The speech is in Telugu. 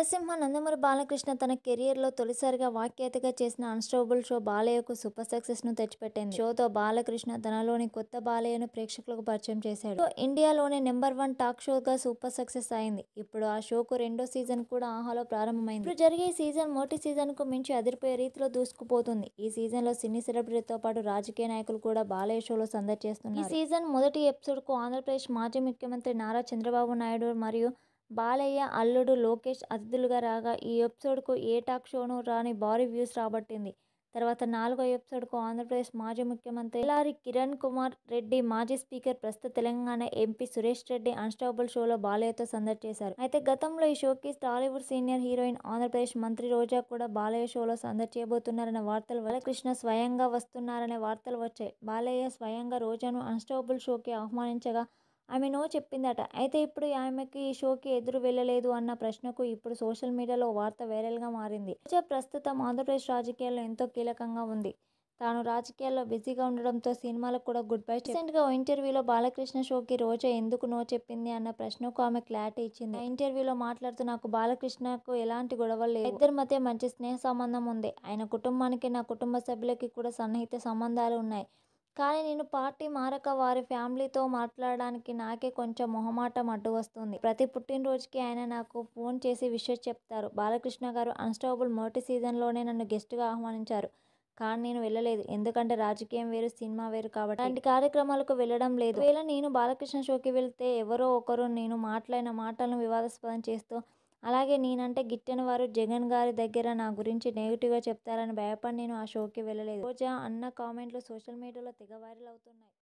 నటసింహ నందమూరి బాలకృష్ణ తన కెరియర్లో తొలిసారిగా వాక్యతగా చేసిన అన్స్టోబుల్ షో బాలయ్యకు సూపర్ సక్సెస్ను తెచ్చిపెట్టింది షోతో బాలకృష్ణ తనలోని కొత్త బాలయ్యను ప్రేక్షకులకు పరిచయం చేశాడు ఇండియాలోనే నెంబర్ వన్ టాక్ షోగా సూపర్ సక్సెస్ అయింది ఇప్పుడు ఆ షోకు రెండో సీజన్ కూడా ఆహాలో ప్రారంభమైంది ఇప్పుడు జరిగే సీజన్ మొదటి సీజన్కు మించి అదిరిపోయే రీతిలో దూసుకుపోతుంది ఈ సీజన్లో సినీ సెలబ్రిటీతో పాటు రాజకీయ నాయకులు కూడా బాలయ్య షోలో సందర్శిస్తున్నారు ఈ సీజన్ మొదటి ఎపిసోడ్ కు ఆంధ్రప్రదేశ్ మాజీ ముఖ్యమంత్రి నారా చంద్రబాబు నాయుడు మరియు బాలయ్య అల్లుడు లోకేష్ అతిథులుగా రాగా ఈ ఎపిసోడ్కు ఏ టాక్ షోను రాని భారీ వ్యూస్ రాబట్టింది తర్వాత నాలుగో ఎపిసోడ్కు ఆంధ్రప్రదేశ్ మాజీ ముఖ్యమంత్రి ఎల్లారి కిరణ్ కుమార్ రెడ్డి మాజీ స్పీకర్ ప్రస్తుత తెలంగాణ ఎంపీ సురేష్ రెడ్డి అన్స్టాబుల్ షోలో బాలయ్యతో సందడి చేశారు అయితే గతంలో ఈ షోకి టాలీవుడ్ సీనియర్ హీరోయిన్ ఆంధ్రప్రదేశ్ మంత్రి రోజా కూడా బాలయ్య షోలో సందడి చేయబోతున్నారనే వార్తలు బాలకృష్ణ స్వయంగా వస్తున్నారనే వార్తలు వచ్చాయి బాలయ్య స్వయంగా రోజాను అన్స్టాబుల్ షోకి ఆహ్వానించగా ఆమె నో చెప్పిందట అయితే ఇప్పుడు ఆమెకి ఈ షోకి ఎదురు వెళ్ళలేదు అన్న ప్రశ్నకు ఇప్పుడు సోషల్ మీడియాలో వార్త వైరల్గా మారింది రోజా ప్రస్తుతం ఆంధ్రప్రదేశ్ రాజకీయాల్లో ఎంతో కీలకంగా ఉంది తాను రాజకీయాల్లో బిజీగా ఉండడంతో సినిమాలకు కూడా గుడ్ బై రీసెంట్గా ఓ ఇంటర్వ్యూలో బాలకృష్ణ షోకి రోజా ఎందుకు నో చెప్పింది అన్న ప్రశ్నకు ఆమె క్లారిటీ ఇచ్చింది ఆ ఇంటర్వ్యూలో మాట్లాడుతూ నాకు బాలకృష్ణకు ఎలాంటి గొడవలు లేదు ఇద్దరి మధ్య మంచి స్నేహ సంబంధం ఉంది ఆయన కుటుంబానికి నా కుటుంబ సభ్యులకి కూడా సన్నిహిత సంబంధాలు ఉన్నాయి కానీ నేను పార్టీ మారక వారి ఫ్యామిలీతో మాట్లాడడానికి నాకే కొంచెం మొహమాటం అడ్డు వస్తుంది ప్రతి పుట్టినరోజుకి ఆయన నాకు ఫోన్ చేసి విషయం చెప్తారు బాలకృష్ణ గారు అన్స్టాపబుల్ మొదటి సీజన్లోనే నన్ను గెస్ట్గా ఆహ్వానించారు కానీ నేను వెళ్ళలేదు ఎందుకంటే రాజకీయం వేరు సినిమా వేరు కాబట్టి అలాంటి కార్యక్రమాలకు వెళ్ళడం లేదు ఒకవేళ నేను బాలకృష్ణ షోకి వెళ్తే ఎవరో ఒకరు నేను మాట్లాడిన మాటలను వివాదాస్పదం చేస్తూ అలాగే నేనంటే గిట్టని వారు జగన్ గారి దగ్గర నా గురించి నెగిటివ్గా చెప్తారని భయపడి నేను ఆ షోకి వెళ్ళలేదు రోజా అన్న కామెంట్లు సోషల్ మీడియాలో తెగ వైరల్ అవుతున్నాయి